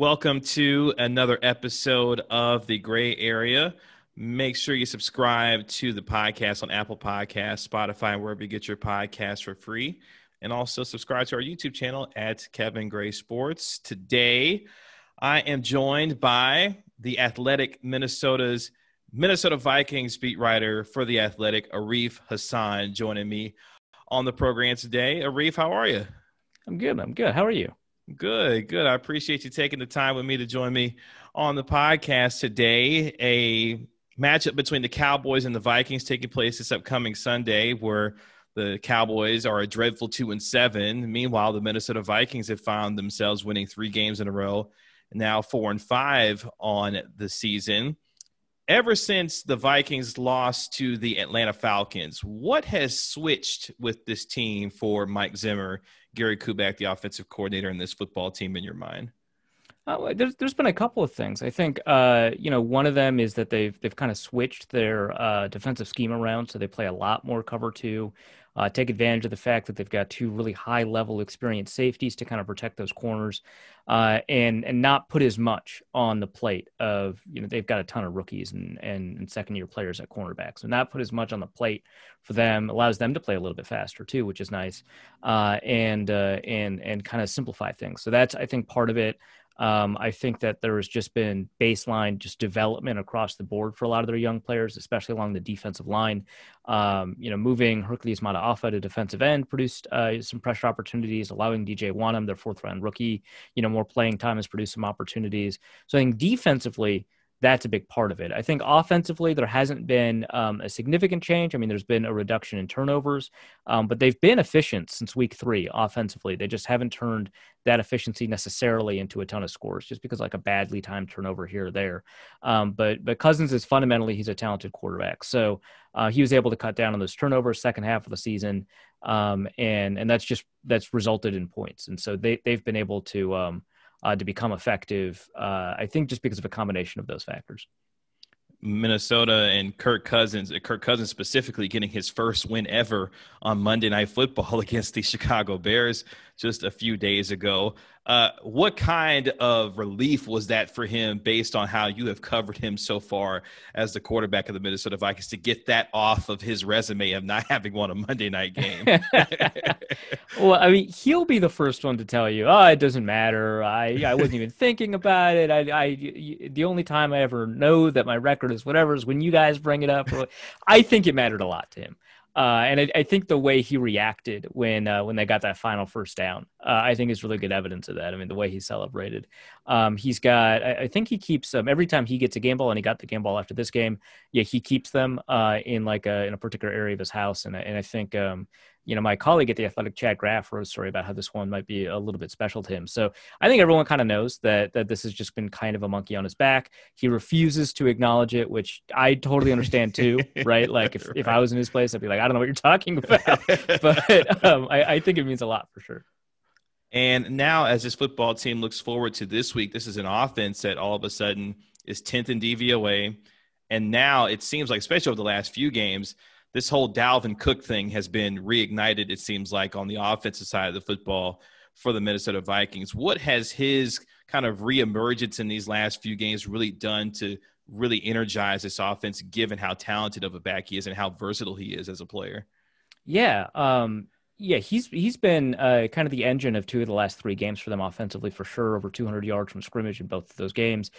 Welcome to another episode of The Gray Area. Make sure you subscribe to the podcast on Apple Podcasts, Spotify, wherever you get your podcasts for free. And also subscribe to our YouTube channel at Kevin Gray Sports. Today, I am joined by the Athletic Minnesota's Minnesota Vikings beat writer for The Athletic, Arif Hassan, joining me on the program today. Arif, how are you? I'm good. I'm good. How are you? Good, good. I appreciate you taking the time with me to join me on the podcast today. A matchup between the Cowboys and the Vikings taking place this upcoming Sunday, where the Cowboys are a dreadful two and seven. Meanwhile, the Minnesota Vikings have found themselves winning three games in a row, now four and five on the season ever since the Vikings lost to the Atlanta Falcons, what has switched with this team for Mike Zimmer, Gary Kuback, the offensive coordinator, and this football team in your mind? Uh, there's, there's been a couple of things. I think uh, you know one of them is that they've they've kind of switched their uh, defensive scheme around, so they play a lot more cover two uh, take advantage of the fact that they've got two really high level experienced safeties to kind of protect those corners uh, and and not put as much on the plate of you know they've got a ton of rookies and and, and second year players at cornerback so not put as much on the plate for them allows them to play a little bit faster too which is nice uh, and uh, and and kind of simplify things so that's I think part of it um, I think that there has just been baseline, just development across the board for a lot of their young players, especially along the defensive line. Um, you know, moving Hercules Mataafa to defensive end produced uh, some pressure opportunities, allowing DJ Wanham, their fourth round rookie, you know, more playing time has produced some opportunities. So I think defensively, that's a big part of it. I think offensively, there hasn't been um, a significant change. I mean, there's been a reduction in turnovers, um, but they've been efficient since week three offensively. They just haven't turned that efficiency necessarily into a ton of scores, just because like a badly timed turnover here or there. Um, but but Cousins is fundamentally he's a talented quarterback, so uh, he was able to cut down on those turnovers second half of the season, um, and and that's just that's resulted in points. And so they they've been able to um, uh, to become effective. Uh, I think just because of a combination of those factors. Minnesota and Kirk Cousins, uh, Kirk Cousins specifically getting his first win ever on Monday Night Football against the Chicago Bears just a few days ago. Uh, what kind of relief was that for him based on how you have covered him so far as the quarterback of the Minnesota Vikings to get that off of his resume of not having won a Monday night game? well, I mean, he'll be the first one to tell you, oh, it doesn't matter. I, I wasn't even thinking about it. I, I, the only time I ever know that my record is whatever is when you guys bring it up. I think it mattered a lot to him. Uh, and I, I, think the way he reacted when uh, when they got that final first down, uh, I think is really good evidence of that. I mean, the way he celebrated. Um, he's got, I, I, think he keeps um, every time he gets a game ball, and he got the game ball after this game. Yeah, he keeps them uh, in like a in a particular area of his house, and and I think um, you know, my colleague at the Athletic, Chad Graff, wrote a story about how this one might be a little bit special to him. So I think everyone kind of knows that that this has just been kind of a monkey on his back. He refuses to acknowledge it, which I totally understand too, right? Like if, right. if I was in his place, I'd be like, I don't know what you're talking about. but um, I, I think it means a lot for sure. And now, as this football team looks forward to this week, this is an offense that all of a sudden is 10th in DVOA. And now it seems like, especially over the last few games, this whole Dalvin Cook thing has been reignited, it seems like, on the offensive side of the football for the Minnesota Vikings. What has his kind of reemergence in these last few games really done to really energize this offense, given how talented of a back he is and how versatile he is as a player? Yeah. Um, yeah, he's he's been uh, kind of the engine of two of the last three games for them offensively, for sure. Over 200 yards from scrimmage in both of those games.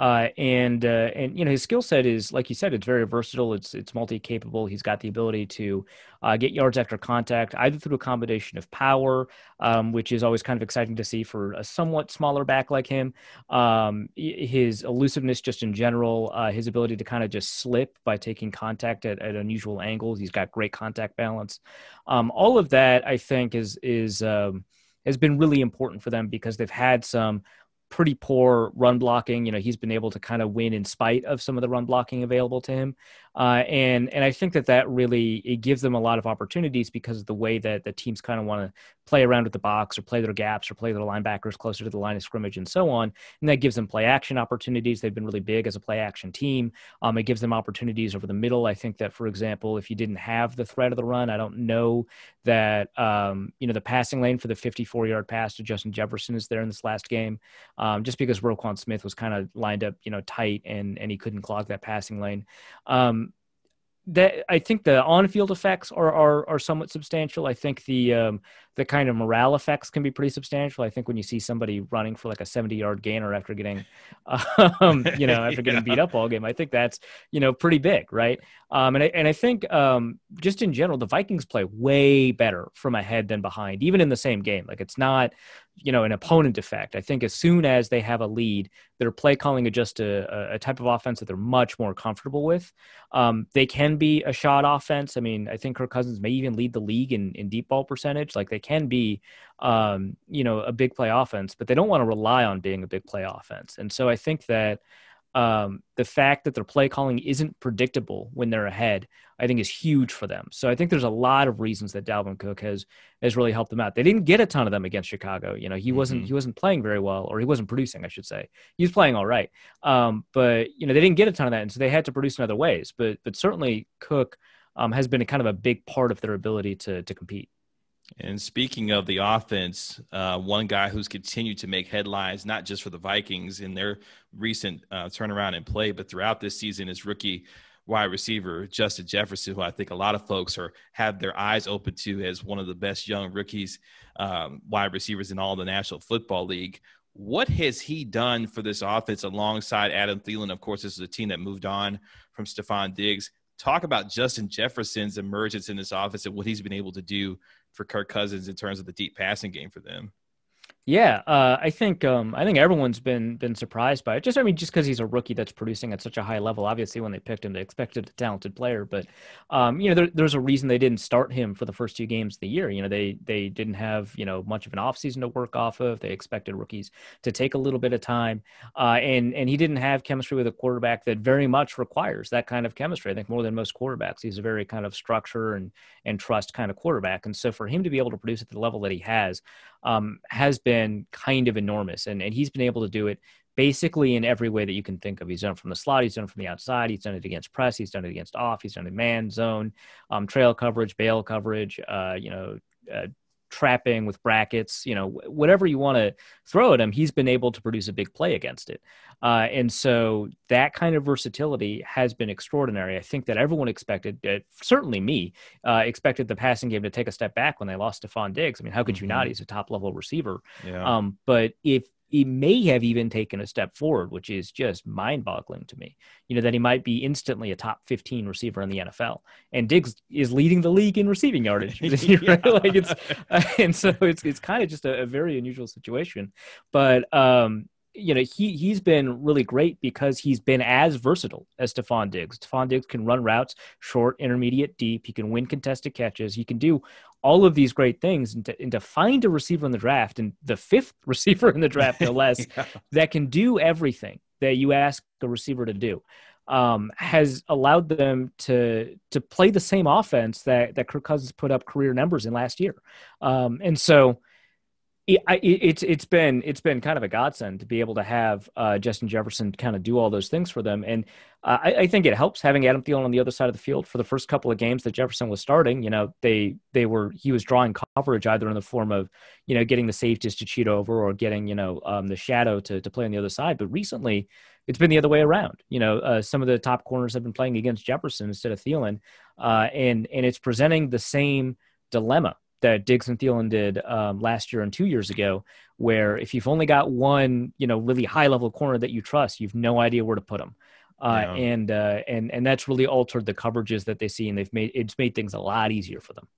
Uh, and uh, and you know his skill set is like you said it's very versatile it's it's multi capable he's got the ability to uh, get yards after contact either through a combination of power um, which is always kind of exciting to see for a somewhat smaller back like him um, his elusiveness just in general uh, his ability to kind of just slip by taking contact at, at unusual angles he's got great contact balance um, all of that I think is is um, has been really important for them because they've had some pretty poor run blocking. You know, he's been able to kind of win in spite of some of the run blocking available to him, uh, and and I think that that really it gives them a lot of opportunities because of the way that the teams kind of want to play around with the box or play their gaps or play their linebackers closer to the line of scrimmage and so on, and that gives them play action opportunities. They've been really big as a play action team. Um, it gives them opportunities over the middle. I think that, for example, if you didn't have the threat of the run, I don't know that um, you know the passing lane for the 54 yard pass to Justin Jefferson is there in this last game um, just because Roquan Smith was kind of lined up, you know, tight and and he couldn't clog that passing lane. Um, that I think the on-field effects are, are are somewhat substantial. I think the um, the kind of morale effects can be pretty substantial. I think when you see somebody running for like a 70 yard gainer after getting, um, you know, after getting yeah. beat up all game, I think that's, you know, pretty big, right? Um, and, I, and I think um, just in general, the Vikings play way better from ahead than behind, even in the same game. Like it's not, you know, an opponent effect. I think as soon as they have a lead, their play calling adjusts to a, a type of offense that they're much more comfortable with. Um, they can be a shot offense. I mean, I think Kirk Cousins may even lead the league in, in deep ball percentage. Like they can be um, you know a big play offense, but they don't want to rely on being a big play offense. And so I think that um, the fact that their play calling isn't predictable when they're ahead, I think is huge for them. So I think there's a lot of reasons that Dalvin Cook has has really helped them out. They didn't get a ton of them against Chicago. You know, he mm-hmm. wasn't he wasn't playing very well, or he wasn't producing, I should say. He was playing all right, um, but you know they didn't get a ton of that, and so they had to produce in other ways. But but certainly Cook um, has been a kind of a big part of their ability to to compete. And speaking of the offense, uh, one guy who's continued to make headlines, not just for the Vikings in their recent uh, turnaround and play, but throughout this season, is rookie wide receiver Justin Jefferson, who I think a lot of folks are have their eyes open to as one of the best young rookies um, wide receivers in all the National Football League. What has he done for this offense alongside Adam Thielen? Of course, this is a team that moved on from Stephon Diggs. Talk about Justin Jefferson's emergence in this offense and what he's been able to do for Kirk Cousins in terms of the deep passing game for them. Yeah, uh, I think um, I think everyone's been been surprised by it. Just I mean, just because he's a rookie that's producing at such a high level. Obviously, when they picked him, they expected a talented player, but um, you know, there, there's a reason they didn't start him for the first two games of the year. You know, they they didn't have you know much of an offseason to work off of. They expected rookies to take a little bit of time, uh, and and he didn't have chemistry with a quarterback that very much requires that kind of chemistry. I think more than most quarterbacks, he's a very kind of structure and and trust kind of quarterback, and so for him to be able to produce at the level that he has um, has been been kind of enormous. And, and he's been able to do it basically in every way that you can think of. He's done it from the slot, he's done it from the outside, he's done it against press, he's done it against off, he's done it man zone, um, trail coverage, bail coverage, uh, you know, uh, trapping with brackets, you know, whatever you want to throw at him, he's been able to produce a big play against it. Uh, and so that kind of versatility has been extraordinary. I think that everyone expected, uh, certainly me, uh, expected the passing game to take a step back when they lost Stephon Diggs. I mean, how could mm-hmm. you not? Mm-hmm. He's a top level receiver. Yeah. Um, but if he may have even taken a step forward, which is just mind boggling to me. You know, that he might be instantly a top 15 receiver in the NFL. And Diggs is leading the league in receiving yardage. right? like it's, uh, and so it's, it's kind of just a, a very unusual situation. But, um, you know, he, he's been really great because he's been as versatile as Stephon Diggs. Stephon Diggs can run routes, short, intermediate, deep. He can win contested catches. He can do all of these great things and to, and to, find a receiver in the draft and the fifth receiver in the draft, no less, yeah. that can do everything that you ask a receiver to do. Um, has allowed them to to play the same offense that that Kirk Cousins put up career numbers in last year, um, and so it, it's it's been it's been kind of a godsend to be able to have uh, Justin Jefferson kind of do all those things for them, and uh, I, I, think it helps having Adam Thielen on the other side of the field for the first couple of games that Jefferson was starting. You know, they they were he was drawing coverage either in the form of you know getting the safeties to cheat over or getting you know um, the shadow to to play on the other side. But recently, it's been the other way around. You know, uh, some of the top corners have been playing against Jefferson instead of Thielen, uh, and and it's presenting the same dilemma that Diggs and Thielen did um, last year and two years ago, where if you've only got one, you know, really high level corner that you trust, you've no idea where to put them. Uh, yeah. and uh, and and that's really altered the coverages that they see, and they've made it's made things a lot easier for them.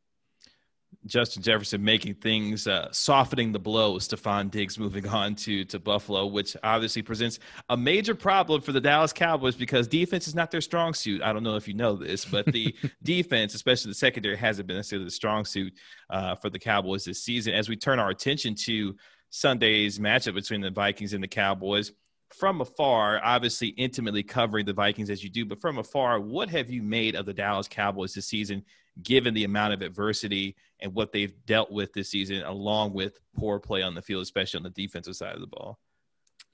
Justin Jefferson making things uh, softening the blow. Stephon Diggs moving on to to Buffalo, which obviously presents a major problem for the Dallas Cowboys because defense is not their strong suit. I don't know if you know this, but the defense, especially the secondary, hasn't been necessarily the strong suit uh, for the Cowboys this season. As we turn our attention to Sunday's matchup between the Vikings and the Cowboys. From afar, obviously intimately covering the Vikings as you do, but from afar, what have you made of the Dallas Cowboys this season? given the amount of adversity and what they've dealt with this season, along with poor play on the field, especially on the defensive side of the ball.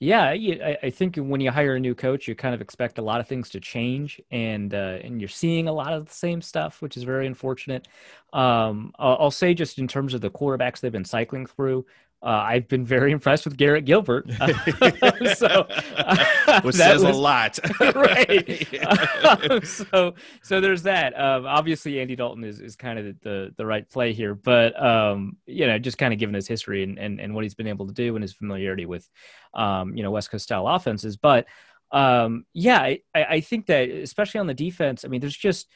Yeah, I think when you hire a new coach, you kind of expect a lot of things to change, and uh, and you're seeing a lot of the same stuff, which is very unfortunate. Um, I'll say just in terms of the quarterbacks they've been cycling through, uh, I've been very impressed with Garrett Gilbert. Uh, so, uh, which says was, a lot, right? Um, so, so there's that. Um, obviously, Andy Dalton is, is kind of the, the, the right play here, but um, you know, just kind of given his history and, and and what he's been able to do and his familiarity with, um, you know, West Coast style offenses. But yeah, I, I think that especially on the defense, I mean, there's just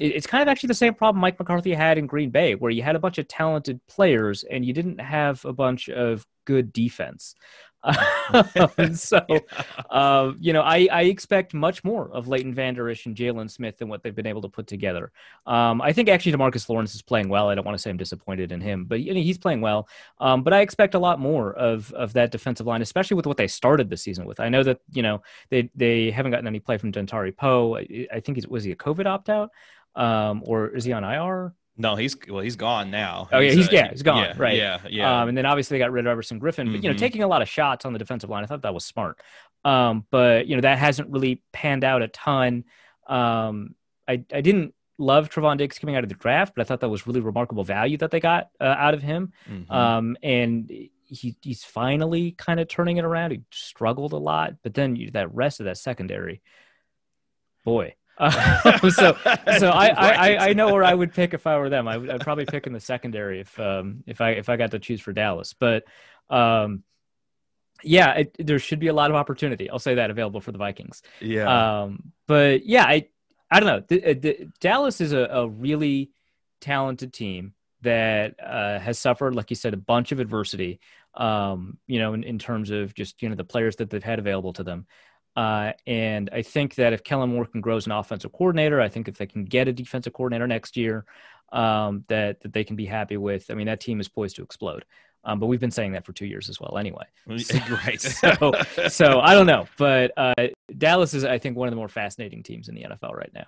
it's kind of actually the same problem Mike McCarthy had in Green Bay, where you had a bunch of talented players and you didn't have a bunch of good defense. so, yeah. Um, uh, you know, I, I, expect much more of Leighton Vanderish and Jalen Smith than what they've been able to put together. Um, I think actually Demarcus Lawrence is playing well. I don't want to say I'm disappointed in him, but you know, he's playing well. Um, but I expect a lot more of of that defensive line, especially with what they started the season with. I know that you know they they haven't gotten any play from Dentari Poe. I, I think he's was he a COVID opt out um, or is he on IR? No, he's well, he's gone now. Oh yeah, he's, uh, yeah, he's gone. Yeah, right. Yeah, yeah. Um, and then obviously they got rid of Everson Griffin, but mm-hmm. you know, mm-hmm. taking a lot of shots on the defensive line, I thought that was smart. Um, but you know, that hasn't really panned out a ton. Um, I I didn't love Travon Diggs coming out of the draft, but I thought that was really remarkable value that they got uh, out of him. Mm-hmm. Um, and he, he's finally kind of turning it around. He struggled a lot, but then you, that rest of that secondary, boy. Uh, so, so I, right. I, I know where I would pick if I were them. I would I'd probably pick in the secondary if um if I if I got to choose for Dallas. But um, yeah, it, there should be a lot of opportunity. I'll say that available for the Vikings. Yeah. Um, but yeah, I I don't know. The, uh, the, Dallas is a, a really talented team that uh, has suffered, like you said, a bunch of adversity. Um, you know, in, in terms of just you know the players that they've had available to them. Uh, and I think that if Kellen Moore can grow as an offensive coordinator, I think if they can get a defensive coordinator next year, um, that that they can be happy with. I mean, that team is poised to explode. Um, but we've been saying that for two years as well, anyway. So, right. so, so I don't know, but uh, Dallas is, I think, one of the more fascinating teams in the NFL right now.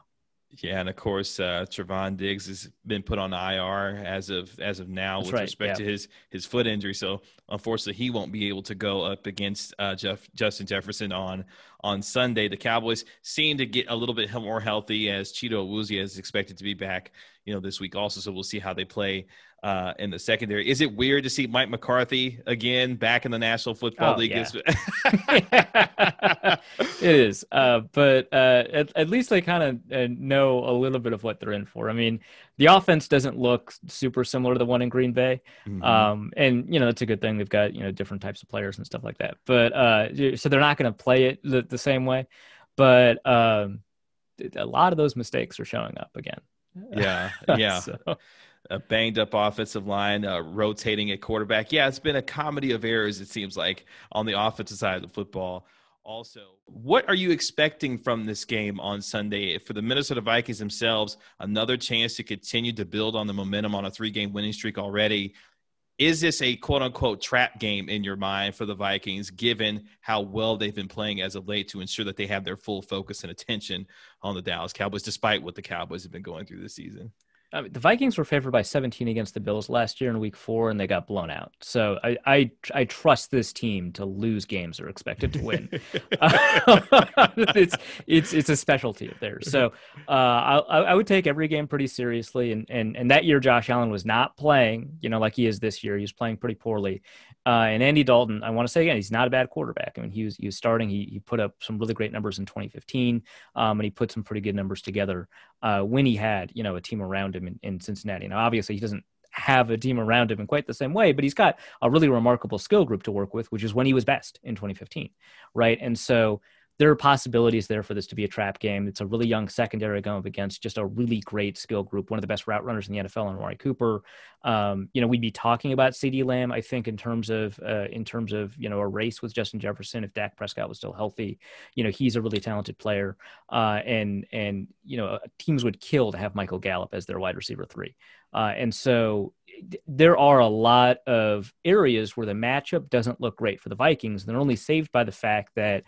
Yeah, and of course, uh, Trevon Diggs has been put on IR as of as of now That's with right, respect yeah. to his his foot injury. So unfortunately, he won't be able to go up against uh, Jeff Justin Jefferson on on Sunday. The Cowboys seem to get a little bit more healthy as Cheeto Awuzie is expected to be back, you know, this week also. So we'll see how they play uh, in the secondary. Is it weird to see Mike McCarthy again back in the National Football oh, League? Yeah. it is, uh, but uh, at, at, least they kind of uh, know a little bit of what they're in for. I mean, the offense doesn't look super similar to the one in Green Bay, mm-hmm. um, and you know that's a good thing. They've got you know different types of players and stuff like that. But uh, so they're not going to play it the, the same way. But um, a lot of those mistakes are showing up again. Yeah, yeah. so. A banged up offensive line, uh, rotating at quarterback. Yeah, it's been a comedy of errors, it seems like, on the offensive side of the football. Also, what are you expecting from this game on Sunday for the Minnesota Vikings themselves? Another chance to continue to build on the momentum on a three game winning streak already is this a quote unquote trap game in your mind for the Vikings, given how well they've been playing as of late to ensure that they have their full focus and attention on the Dallas Cowboys, despite what the Cowboys have been going through this season? I mean, the Vikings were favored by 17 against the Bills last year in Week Four, and they got blown out. So I I, I trust this team to lose games they're expected to win. it's it's it's a specialty of theirs. So uh, I I would take every game pretty seriously. And and and that year Josh Allen was not playing, you know, like he is this year. He was playing pretty poorly. Uh, and Andy Dalton, I want to say again, he's not a bad quarterback. I mean, he was he was starting. He he put up some really great numbers in 2015, um, and he put some pretty good numbers together uh, when he had you know a team around him in, in Cincinnati. Now, obviously, he doesn't have a team around him in quite the same way, but he's got a really remarkable skill group to work with, which is when he was best in 2015, right? And so there are possibilities there for this to be a trap game. It's a really young secondary going up against just a really great skill group, one of the best route runners in the NFL, and Rory Cooper. Um, you know, we'd be talking about C.D. Lamb, I think, in terms of uh, in terms of you know a race with Justin Jefferson if Dak Prescott was still healthy. You know, he's a really talented player, uh, and and you know uh, teams would kill to have Michael Gallup as their wide receiver three. Uh, and so there are a lot of areas where the matchup doesn't look great for the Vikings. They're only saved by the fact that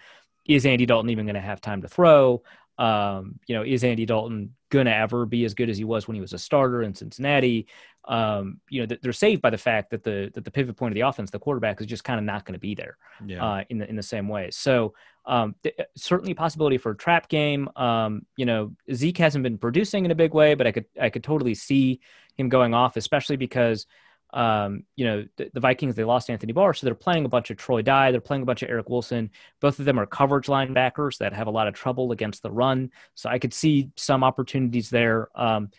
is Andy Dalton even going to have time to throw? Um, you know, is Andy Dalton going to ever be as good as he was when he was a starter in Cincinnati? Um, you know, they're saved by the fact that the that the pivot point of the offense, the quarterback, is just kind of not going to be there yeah. uh, in the in the same way. So um, th- uh, certainly possibility for a trap game. Um, you know, Zeke hasn't been producing in a big way, but I could I could totally see him going off, especially because um, you know, the, the, Vikings, they lost Anthony Barr. So they're playing a bunch of Troy Dye. They're playing a bunch of Eric Wilson. Both of them are coverage linebackers that have a lot of trouble against the run. So I could see some opportunities there. Um,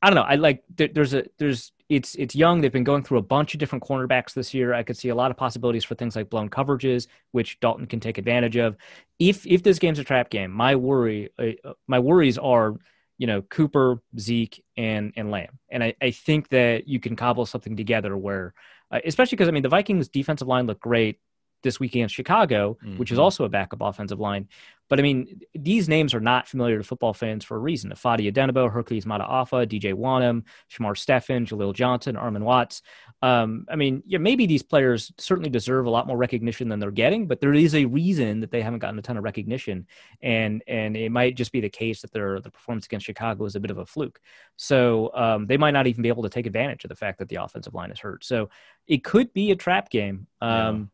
I don't know. I like there, there's a there's it's it's young. They've been going through a bunch of different cornerbacks this year. I could see a lot of possibilities for things like blown coverages, which Dalton can take advantage of. If if this game's a trap game, my worry uh, uh my worries are you know Cooper, Zeke, and and Lamb. And I, I think that you can cobble something together where, uh, especially because I mean the Vikings defensive line looked great this week against Chicago, mm-hmm. which is mm-hmm. also a backup offensive line. But I mean, these names are not familiar to football fans for a reason. Afadi Adenabo, Hercules Mataafa, DJ Wanham, Shamar Stefan, Jalil Johnson, Armin Watts. Um, I mean, yeah, maybe these players certainly deserve a lot more recognition than they're getting, but there is a reason that they haven't gotten a ton of recognition, and and it might just be the case that their the performance against Chicago is a bit of a fluke. So um, they might not even be able to take advantage of the fact that the offensive line is hurt. So it could be a trap game. Um, yeah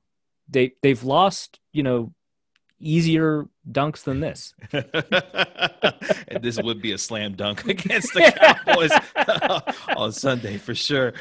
they they've lost you know easier dunks than this. this would be a slam dunk against the Cowboys uh, on Sunday for sure.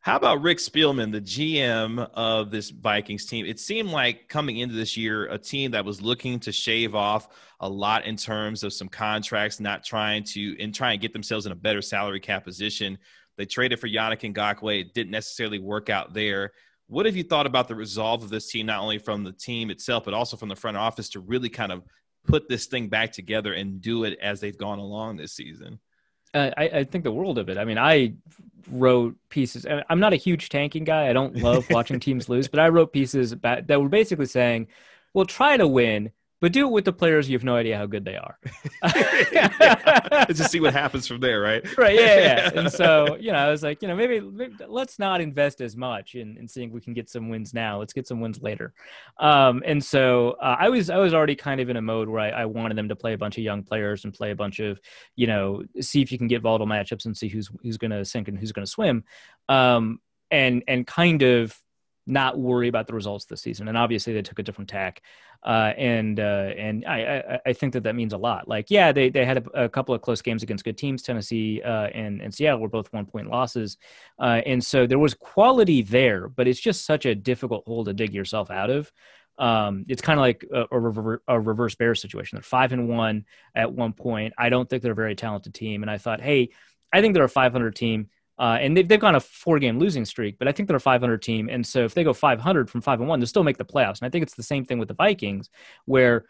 How about Rick Spielman, the GM of this Vikings team? It seemed like coming into this year, a team that was looking to shave off a lot in terms of some contracts, not trying to and try and get themselves in a better salary cap position. They traded for Yannick Ngakwe. It didn't necessarily work out there. What have you thought about the resolve of this team, not only from the team itself, but also from the front office to really kind of put this thing back together and do it as they've gone along this season? Uh, I, I, think the world of it. I mean, I wrote pieces. I'm not a huge tanking guy. I don't love watching teams lose, but I wrote pieces about, that were basically saying, "Well, try to win, but do it with the players you have no idea how good they are. yeah. Just see what happens from there, right? Right. Yeah, yeah. And so, you know, I was like, you know, maybe, maybe let's not invest as much in, in, seeing if we can get some wins now. Let's get some wins later. Um, and so uh, I was I was already kind of in a mode where I, I, wanted them to play a bunch of young players and play a bunch of, you know, see if you can get volatile matchups and see who's who's going to sink and who's going to swim, um, and and kind of not worry about the results this season. And obviously, they took a different tack. Uh, and uh, and I, I, I think that that means a lot. Like, yeah, they they had a, a couple of close games against good teams. Tennessee uh, and and Seattle were both one point losses, uh, and so there was quality there. But it's just such a difficult hole to dig yourself out of. Um, it's kind of like a, a, a reverse bear situation. They're five and one at one point. I don't think they're a very talented team, and I thought, hey, I think they're a 500 team. Uh, and they've, they've gone a four game losing streak, but I think they're a 500 team. And so if they go 500 from 5 and 1, they'll still make the playoffs. And I think it's the same thing with the Vikings, where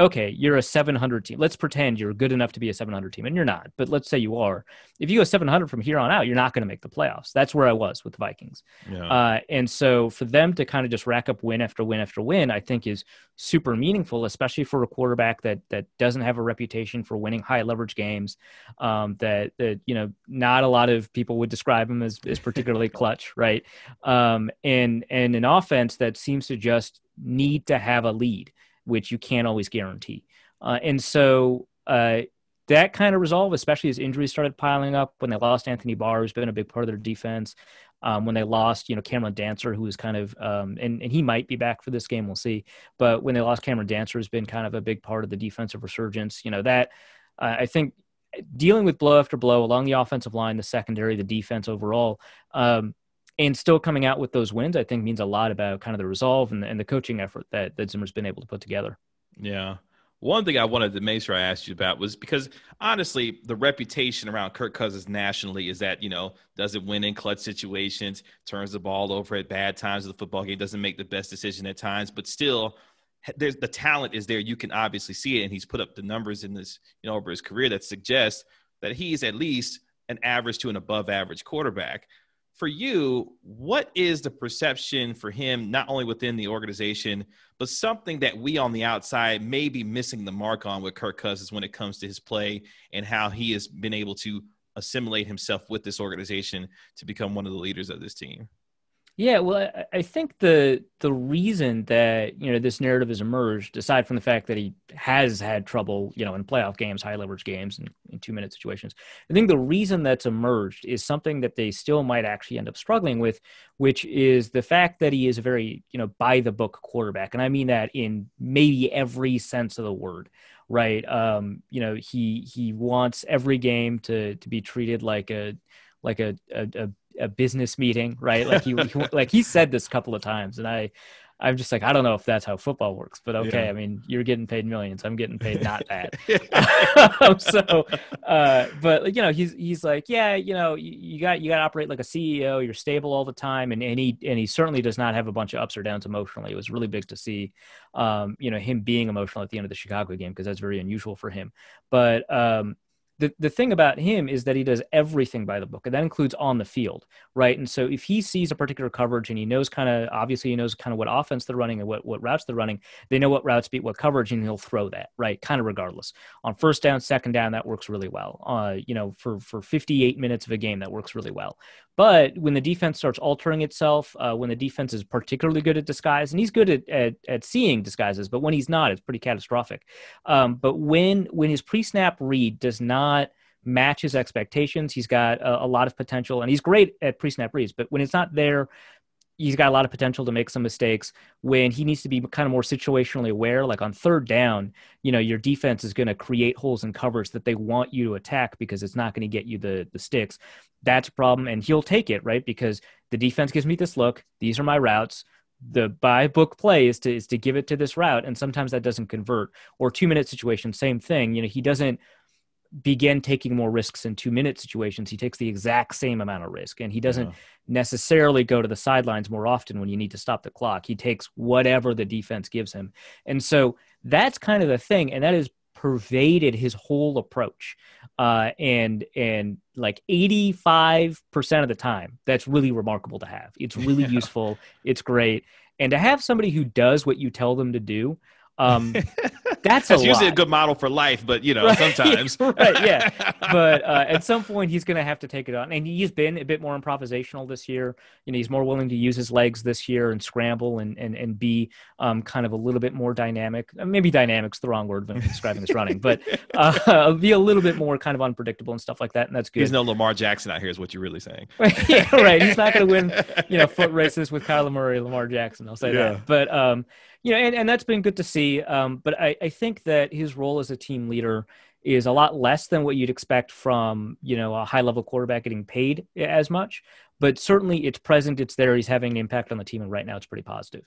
okay, you're a 700 team. Let's pretend you're good enough to be a 700 team, and you're not, but let's say you are. If you go 700 from here on out, you're not going to make the playoffs. That's where I was with the Vikings. Yeah. Uh, and so for them to kind of just rack up win after win after win, I think is super meaningful, especially for a quarterback that that doesn't have a reputation for winning high leverage games. Um, that that you know, not a lot of people would describe him as, as particularly clutch, right? Um, and and an offense that seems to just need to have a lead which you can't always guarantee. Uh, and so uh, that kind of resolve, especially as injuries started piling up when they lost Anthony Barr, who's been a big part of their defense. Um, when they lost, you know, Cameron Dancer, who was kind of, um, and, and he might be back for this game, we'll see. But when they lost Cameron Dancer, has been kind of a big part of the defensive resurgence. You know, that uh, I think dealing with blow after blow along the offensive line, the secondary, the defense overall, um, and still coming out with those wins, I think means a lot about kind of the resolve and, and the coaching effort that, that Zimmer's been able to put together. Yeah. One thing I wanted to make sure I asked you about was because honestly, the reputation around Kirk Cousins nationally is that, you know, doesn't win in clutch situations, turns the ball over at bad times of the football game, doesn't make the best decision at times, but still there's the talent is there. You can obviously see it. And he's put up the numbers in this, you know, over his career that suggests that he's at least an average to an above average quarterback for you, what is the perception for him, not only within the organization, but something that we on the outside may be missing the mark on with Kirk Cousins when it comes to his play and how he has been able to assimilate himself with this organization to become one of the leaders of this team? Yeah, well, I think the the reason that you know this narrative has emerged, aside from the fact that he has had trouble, you know, in playoff games, high leverage games, and in two minute situations, I think the reason that's emerged is something that they still might actually end up struggling with, which is the fact that he is a very you know by the book quarterback, and I mean that in maybe every sense of the word right um you know he he wants every game to to be treated like a like a, a, a, a business meeting, right? Like he, he like he said this a couple of times, and I I'm just like, I don't know if that's how football works, but okay. Yeah. I mean, you're getting paid millions. I'm getting paid not that. so, uh, but you know, he's, he's like, yeah, you know, you, you got, you got to operate like a CEO. You're stable all the time. And, and he, and he certainly does not have a bunch of ups or downs emotionally. It was really big to see, um, you know, him being emotional at the end of the Chicago game, cause that's very unusual for him. But, um, the, the thing about him is that he does everything by the book and that includes on the field right and so if he sees a particular coverage and he knows kind of obviously he knows kind of what offense they're running and what, what routes they're running they know what routes beat what coverage and he'll throw that right kind of regardless on first down second down that works really well uh, you know for for 58 minutes of a game that works really well but when the defense starts altering itself, uh, when the defense is particularly good at disguise, and he's good at, at, at seeing disguises, but when he's not, it's pretty catastrophic. Um, but when when his pre snap read does not not match his expectations, he's got a, a lot of potential, and he's great at pre-snap reads. But when it's not there, he's got a lot of potential to make some mistakes when he needs to be kind of more situationally aware like on third down you know your defense is going to create holes and covers that they want you to attack because it's not going to get you the the sticks that's a problem and he'll take it right because the defense gives me this look these are my routes the by book play is to is to give it to this route and sometimes that doesn't convert or two minute situation same thing you know he doesn't begin taking more risks in two minute situations. He takes the exact same amount of risk and he doesn't yeah. necessarily go to the sidelines more often when you need to stop the clock. He takes whatever the defense gives him. And so that's kind of the thing. And that has pervaded his whole approach. Uh, and, and like 85% of the time, that's really remarkable to have. It's really yeah. useful. It's great. And to have somebody who does what you tell them to do, um, that's, that's usually lot. a good model for life, but you know, right? sometimes. right, yeah. But uh, at some point, he's going to have to take it on. And he's been a bit more improvisational this year. You know, he's more willing to use his legs this year and scramble and and and be um, kind of a little bit more dynamic. Uh, maybe dynamic's the wrong word when describing this running, but uh, be a little bit more kind of unpredictable and stuff like that. And that's good. He's no Lamar Jackson out here, is what you're really saying. yeah, right. He's not going to win, you know, foot races with Kyler Murray, Lamar Jackson. I'll say yeah. that. But um, you know, and, and that's been good to see. Um, but I, I think that his role as a team leader is a lot less than what you'd expect from, you know, a high level quarterback getting paid as much. But certainly it's present, it's there, he's having an impact on the team, and right now it's pretty positive.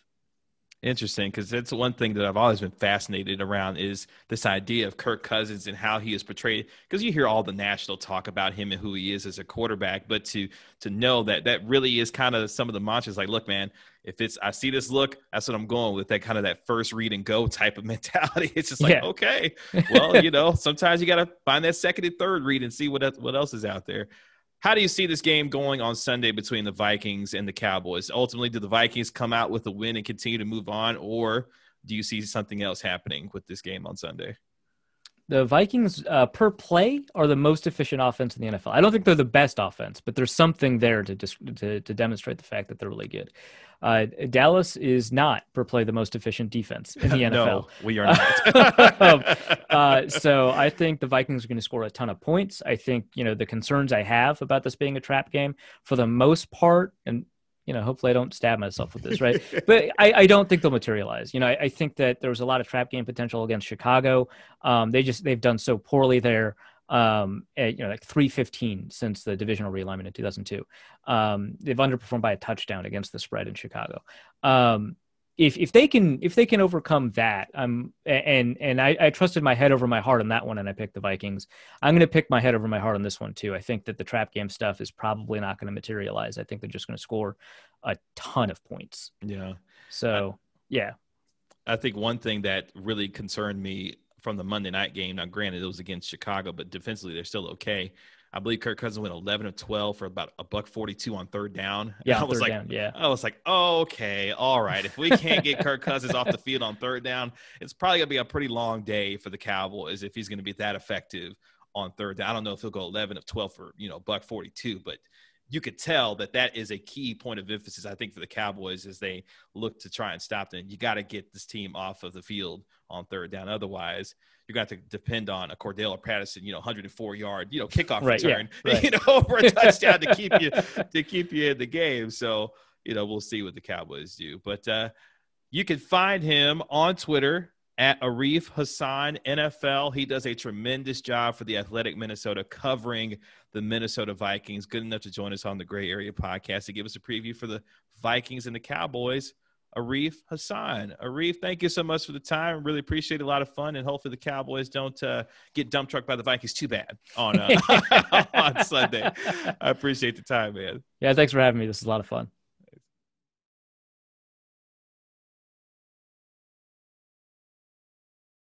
Interesting, because that's one thing that I've always been fascinated around is this idea of Kirk Cousins and how he is portrayed. Because you hear all the national talk about him and who he is as a quarterback, but to to know that that really is kind of some of the mantras. Like, look, man, if it's I see this look, that's what I'm going with. That kind of that first read and go type of mentality. It's just like, yeah. okay, well, you know, sometimes you got to find that second and third read and see what what else is out there. How do you see this game going on Sunday between the Vikings and the Cowboys? Ultimately, do the Vikings come out with a win and continue to move on, or do you see something else happening with this game on Sunday? the Vikings uh, per play are the most efficient offense in the NFL. I don't think they're the best offense, but there's something there to dis- to, to, demonstrate the fact that they're really good. Uh, Dallas is not per play the most efficient defense in the NFL. no, we are not. uh, so I think the Vikings are going to score a ton of points. I think you know the concerns I have about this being a trap game for the most part, and you know, hopefully I don't stab myself with this, right? but I, I, don't think they'll materialize. You know, I, I, think that there was a lot of trap game potential against Chicago. Um, they just they've done so poorly there. Um, at, you know, like 315 since the divisional realignment in 2002. Um, they've underperformed by a touchdown against the spread in Chicago. Um, if if they can if they can overcome that, I'm and and I, I trusted my head over my heart on that one, and I picked the Vikings. I'm going to pick my head over my heart on this one too. I think that the trap game stuff is probably not going to materialize. I think they're just going to score a ton of points. Yeah. So I, yeah, I think one thing that really concerned me from the Monday night game. Now, granted, it was against Chicago, but defensively they're still okay. I believe Kirk Cousins went 11 of 12 for about a buck 42 on third down. Yeah, and I was like, down, yeah, I was like, okay, all right. If we can't get Kirk Cousins off the field on third down, it's probably gonna be a pretty long day for the Cowboys if he's gonna be that effective on third down. I don't know if he'll go 11 of 12 for you know buck 42, but you could tell that that is a key point of emphasis, I think, for the Cowboys as they look to try and stop them. You got to get this team off of the field on third down. Otherwise, you're going to have to depend on a Cordell or Patterson, you know, 104 yard, you know, kickoff right, return, yeah, right. you know, for a touchdown to keep you to keep you in the game. So, you know, we'll see what the Cowboys do. But uh, you can find him on Twitter at Arif Hassan NFL. He does a tremendous job for the Athletic Minnesota covering the Minnesota Vikings. Good enough to join us on the Gray Area podcast to give us a preview for the Vikings and the Cowboys. Arif Hassan. Arif, thank you so much for the time. Really appreciate it. a lot of fun, and hopefully the Cowboys don't uh, get dump trucked by the Vikings too bad on uh, on Sunday. I appreciate the time, man. Yeah, thanks for having me. This is a lot of fun.